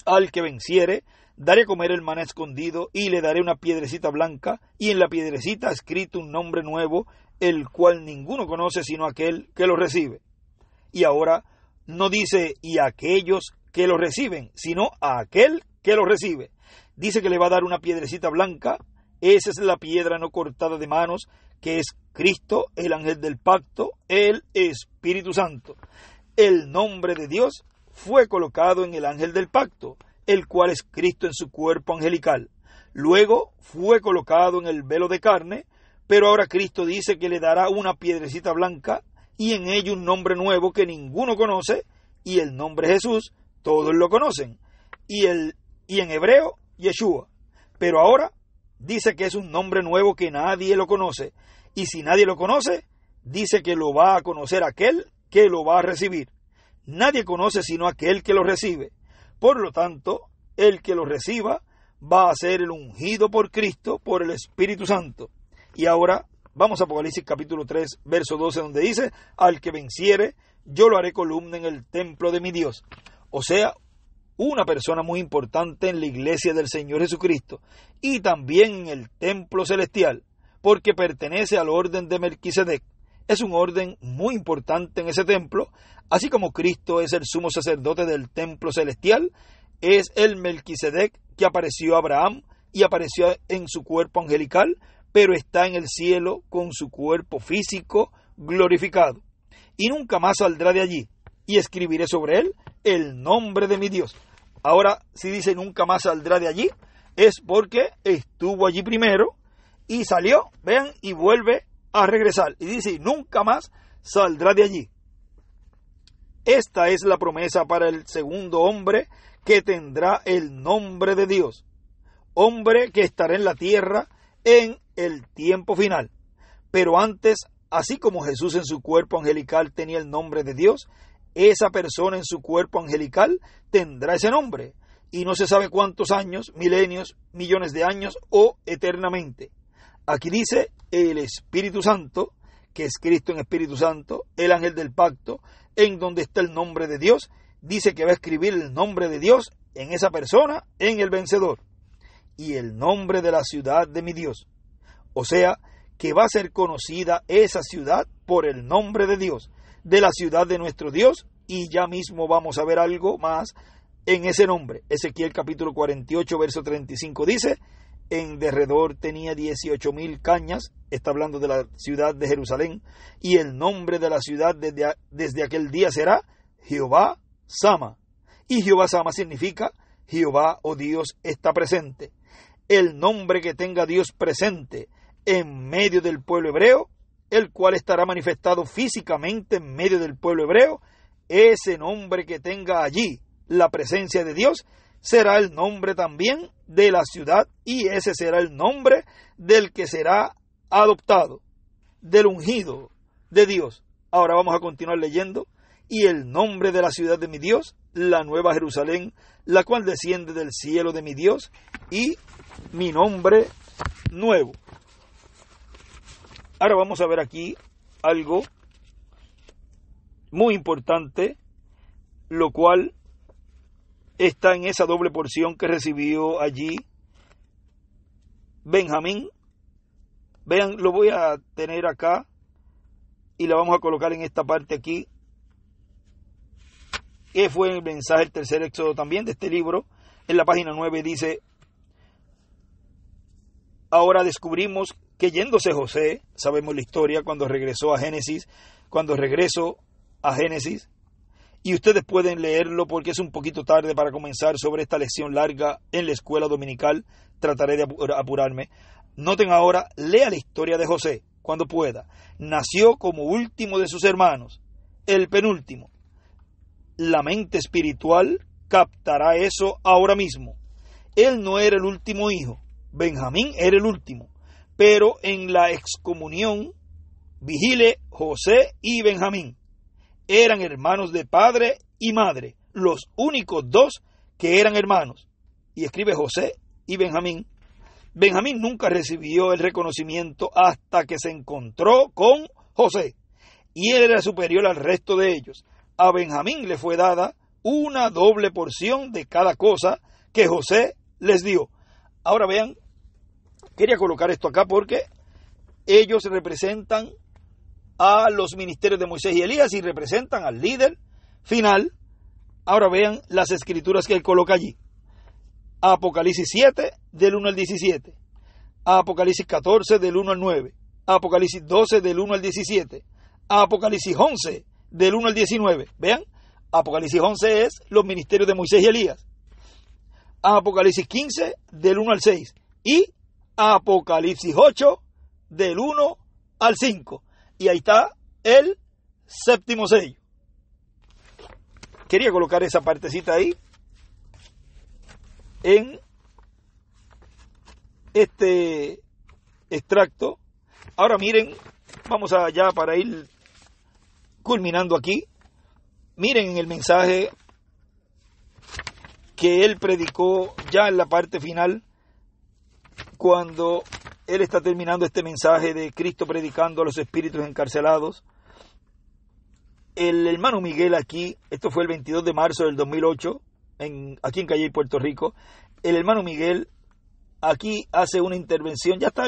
al que venciere, daré a comer el maná escondido y le daré una piedrecita blanca y en la piedrecita escrito un nombre nuevo, el cual ninguno conoce sino aquel que lo recibe. Y ahora no dice y a aquellos que lo reciben, sino a aquel que lo recibe. Dice que le va a dar una piedrecita blanca, esa es la piedra no cortada de manos, que es Cristo, el ángel del pacto, el Espíritu Santo. El nombre de Dios fue colocado en el ángel del pacto, el cual es Cristo en su cuerpo angelical. Luego fue colocado en el velo de carne, pero ahora Cristo dice que le dará una piedrecita blanca y en ello un nombre nuevo que ninguno conoce, y el nombre Jesús, todos lo conocen, y, el, y en hebreo, Yeshua. Pero ahora dice que es un nombre nuevo que nadie lo conoce, y si nadie lo conoce, dice que lo va a conocer aquel que lo va a recibir. Nadie conoce sino aquel que lo recibe. Por lo tanto, el que lo reciba va a ser el ungido por Cristo, por el Espíritu Santo. Y ahora Vamos a Apocalipsis capítulo 3, verso 12, donde dice, al que venciere, yo lo haré columna en el templo de mi Dios. O sea, una persona muy importante en la iglesia del Señor Jesucristo y también en el templo celestial, porque pertenece al orden de Melquisedec. Es un orden muy importante en ese templo, así como Cristo es el sumo sacerdote del templo celestial, es el Melquisedec que apareció a Abraham y apareció en su cuerpo angelical, pero está en el cielo con su cuerpo físico glorificado, y nunca más saldrá de allí, y escribiré sobre él el nombre de mi Dios. Ahora, si dice nunca más saldrá de allí, es porque estuvo allí primero y salió, vean, y vuelve a regresar. Y dice, nunca más saldrá de allí. Esta es la promesa para el segundo hombre que tendrá el nombre de Dios. Hombre que estará en la tierra en el tiempo final. Pero antes, así como Jesús en su cuerpo angelical tenía el nombre de Dios, esa persona en su cuerpo angelical tendrá ese nombre, y no se sabe cuántos años, milenios, millones de años o eternamente. Aquí dice el Espíritu Santo, que es Cristo en Espíritu Santo, el ángel del pacto, en donde está el nombre de Dios, dice que va a escribir el nombre de Dios en esa persona, en el vencedor y el nombre de la ciudad de mi Dios. O sea, que va a ser conocida esa ciudad por el nombre de Dios, de la ciudad de nuestro Dios, y ya mismo vamos a ver algo más en ese nombre. Ezequiel capítulo 48, verso 35 dice, en derredor tenía 18 mil cañas, está hablando de la ciudad de Jerusalén, y el nombre de la ciudad desde, desde aquel día será Jehová Sama. Y Jehová Sama significa Jehová o oh Dios está presente el nombre que tenga Dios presente en medio del pueblo hebreo, el cual estará manifestado físicamente en medio del pueblo hebreo, ese nombre que tenga allí la presencia de Dios será el nombre también de la ciudad y ese será el nombre del que será adoptado, del ungido de Dios. Ahora vamos a continuar leyendo. Y el nombre de la ciudad de mi Dios, la nueva Jerusalén, la cual desciende del cielo de mi Dios y mi nombre nuevo. Ahora vamos a ver aquí algo muy importante, lo cual está en esa doble porción que recibió allí Benjamín. Vean, lo voy a tener acá y la vamos a colocar en esta parte aquí. Que fue el mensaje, el tercer éxodo también de este libro. En la página 9 dice, Ahora descubrimos que yéndose José, sabemos la historia cuando regresó a Génesis, cuando regresó a Génesis, y ustedes pueden leerlo porque es un poquito tarde para comenzar sobre esta lección larga en la escuela dominical, trataré de apurarme. Noten ahora, lea la historia de José cuando pueda. Nació como último de sus hermanos, el penúltimo. La mente espiritual captará eso ahora mismo. Él no era el último hijo, Benjamín era el último, pero en la excomunión, vigile José y Benjamín. Eran hermanos de padre y madre, los únicos dos que eran hermanos. Y escribe José y Benjamín. Benjamín nunca recibió el reconocimiento hasta que se encontró con José, y él era superior al resto de ellos. A Benjamín le fue dada una doble porción de cada cosa que José les dio. Ahora vean Quería colocar esto acá porque ellos representan a los ministerios de Moisés y Elías y representan al líder final. Ahora vean las escrituras que él coloca allí. Apocalipsis 7 del 1 al 17. Apocalipsis 14 del 1 al 9. Apocalipsis 12 del 1 al 17. Apocalipsis 11 del 1 al 19. Vean, Apocalipsis 11 es los ministerios de Moisés y Elías. Apocalipsis 15 del 1 al 6. Y Apocalipsis 8, del 1 al 5. Y ahí está el séptimo sello. Quería colocar esa partecita ahí en este extracto. Ahora miren, vamos allá para ir culminando aquí. Miren el mensaje que él predicó ya en la parte final cuando él está terminando este mensaje de Cristo predicando a los espíritus encarcelados. El hermano Miguel aquí, esto fue el 22 de marzo del 2008, en, aquí en Calle, Puerto Rico, el hermano Miguel aquí hace una intervención, ya está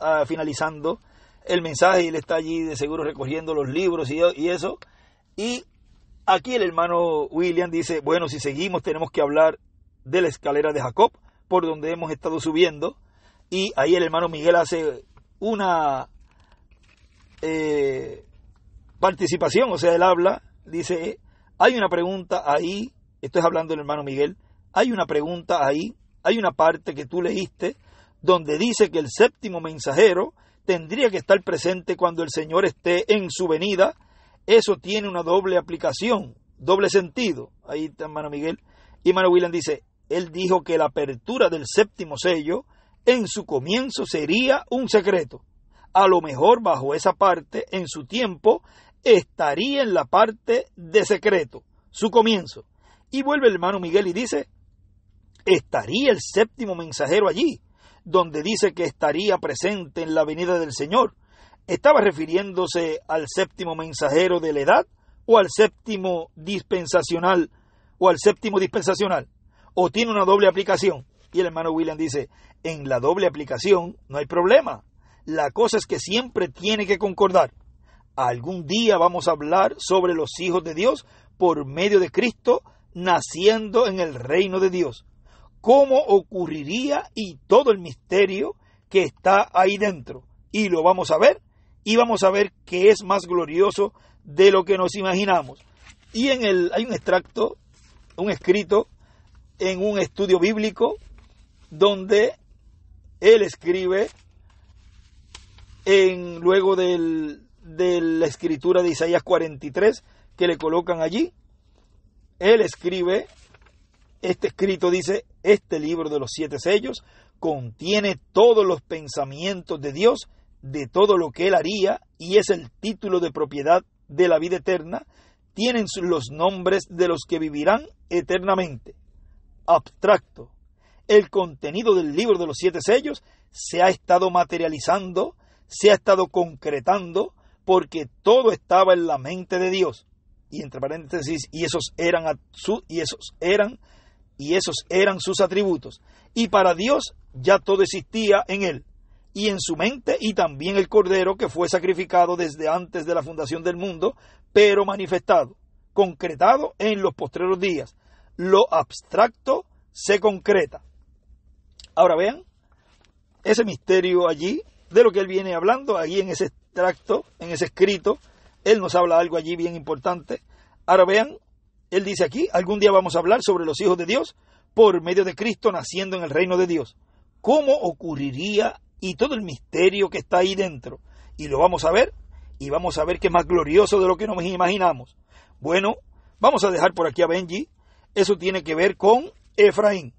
ah, finalizando el mensaje, y él está allí de seguro recogiendo los libros y eso, y aquí el hermano William dice, bueno, si seguimos tenemos que hablar de la escalera de Jacob, por donde hemos estado subiendo. Y ahí el hermano Miguel hace una eh, participación, o sea, él habla, dice, hay una pregunta ahí, Estoy hablando del hermano Miguel, hay una pregunta ahí, hay una parte que tú leíste donde dice que el séptimo mensajero tendría que estar presente cuando el Señor esté en su venida. Eso tiene una doble aplicación, doble sentido. Ahí está hermano Miguel. Y hermano William dice, él dijo que la apertura del séptimo sello en su comienzo sería un secreto. A lo mejor bajo esa parte, en su tiempo, estaría en la parte de secreto, su comienzo. Y vuelve el hermano Miguel y dice, estaría el séptimo mensajero allí, donde dice que estaría presente en la venida del Señor. ¿Estaba refiriéndose al séptimo mensajero de la edad o al séptimo dispensacional o al séptimo dispensacional? o tiene una doble aplicación. Y el hermano William dice, en la doble aplicación no hay problema. La cosa es que siempre tiene que concordar. Algún día vamos a hablar sobre los hijos de Dios por medio de Cristo naciendo en el reino de Dios. Cómo ocurriría y todo el misterio que está ahí dentro. Y lo vamos a ver y vamos a ver que es más glorioso de lo que nos imaginamos. Y en el hay un extracto, un escrito en un estudio bíblico donde él escribe en, luego de la escritura de Isaías 43 que le colocan allí. Él escribe, este escrito dice, este libro de los siete sellos contiene todos los pensamientos de Dios, de todo lo que él haría, y es el título de propiedad de la vida eterna, tienen los nombres de los que vivirán eternamente abstracto, el contenido del libro de los siete sellos se ha estado materializando, se ha estado concretando, porque todo estaba en la mente de Dios. Y entre paréntesis, y esos eran, y esos eran, y esos eran sus atributos. Y para Dios ya todo existía en él y en su mente y también el Cordero que fue sacrificado desde antes de la fundación del mundo, pero manifestado, concretado en los postreros días, lo abstracto se concreta. Ahora vean ese misterio allí de lo que él viene hablando, allí en ese extracto, en ese escrito, él nos habla algo allí bien importante. Ahora vean, él dice aquí, algún día vamos a hablar sobre los hijos de Dios por medio de Cristo naciendo en el reino de Dios. ¿Cómo ocurriría y todo el misterio que está ahí dentro? Y lo vamos a ver y vamos a ver que es más glorioso de lo que nos imaginamos. Bueno, vamos a dejar por aquí a Benji eso tiene que ver con Efraín,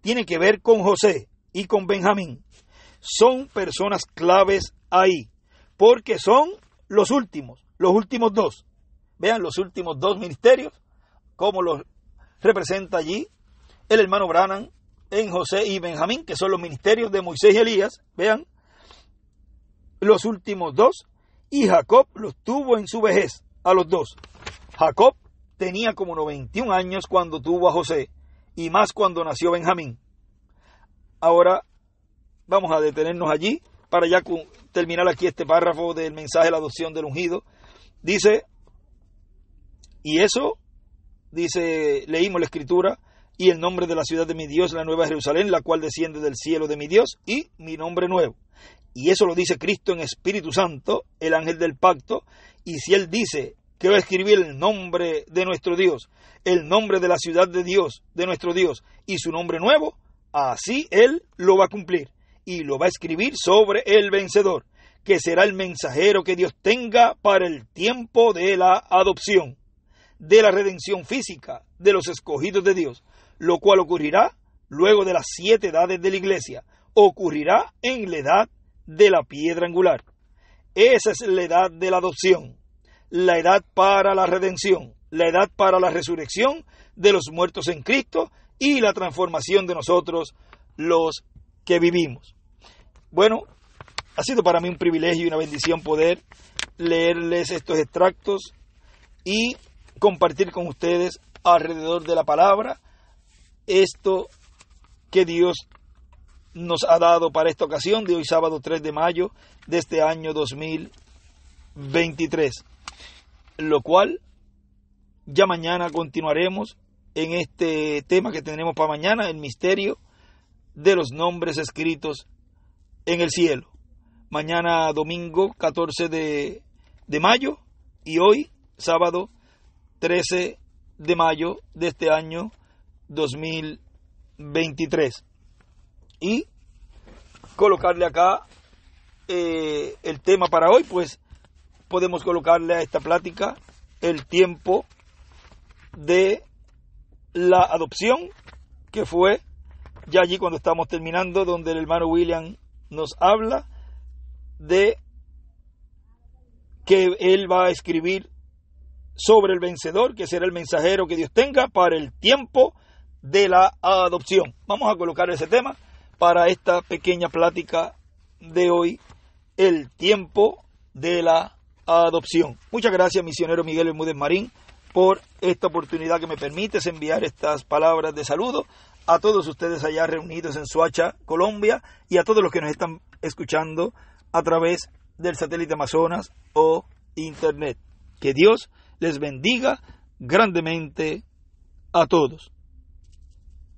tiene que ver con José y con Benjamín. Son personas claves ahí, porque son los últimos, los últimos dos. Vean los últimos dos ministerios, como los representa allí el hermano Branham en José y Benjamín, que son los ministerios de Moisés y Elías. Vean los últimos dos, y Jacob los tuvo en su vejez a los dos. Jacob tenía como 91 años cuando tuvo a José y más cuando nació Benjamín. Ahora vamos a detenernos allí para ya terminar aquí este párrafo del mensaje de la adopción del ungido. Dice, y eso, dice, leímos la escritura, y el nombre de la ciudad de mi Dios, la nueva Jerusalén, la cual desciende del cielo de mi Dios, y mi nombre nuevo. Y eso lo dice Cristo en Espíritu Santo, el ángel del pacto, y si él dice, que va a escribir el nombre de nuestro Dios, el nombre de la ciudad de Dios, de nuestro Dios, y su nombre nuevo, así Él lo va a cumplir y lo va a escribir sobre el vencedor, que será el mensajero que Dios tenga para el tiempo de la adopción, de la redención física de los escogidos de Dios, lo cual ocurrirá luego de las siete edades de la iglesia, ocurrirá en la edad de la piedra angular. Esa es la edad de la adopción la edad para la redención, la edad para la resurrección de los muertos en Cristo y la transformación de nosotros los que vivimos. Bueno, ha sido para mí un privilegio y una bendición poder leerles estos extractos y compartir con ustedes alrededor de la palabra esto que Dios nos ha dado para esta ocasión de hoy sábado 3 de mayo de este año 2023 lo cual ya mañana continuaremos en este tema que tendremos para mañana, el misterio de los nombres escritos en el cielo. Mañana domingo 14 de, mayo y hoy sábado 13 de mayo de este año 2023. Y colocarle acá eh, el tema para hoy, pues podemos colocarle a esta plática el tiempo de la adopción, que fue ya allí cuando estamos terminando, donde el hermano William nos habla de que él va a escribir sobre el vencedor, que será el mensajero que Dios tenga para el tiempo de la adopción. Vamos a colocar ese tema para esta pequeña plática de hoy, el tiempo de la adopción. Muchas gracias, misionero Miguel Bermúdez Marín, por esta oportunidad que me permite enviar estas palabras de saludo a todos ustedes allá reunidos en Suacha, Colombia, y a todos los que nos están escuchando a través del satélite Amazonas o Internet. Que Dios les bendiga grandemente a todos.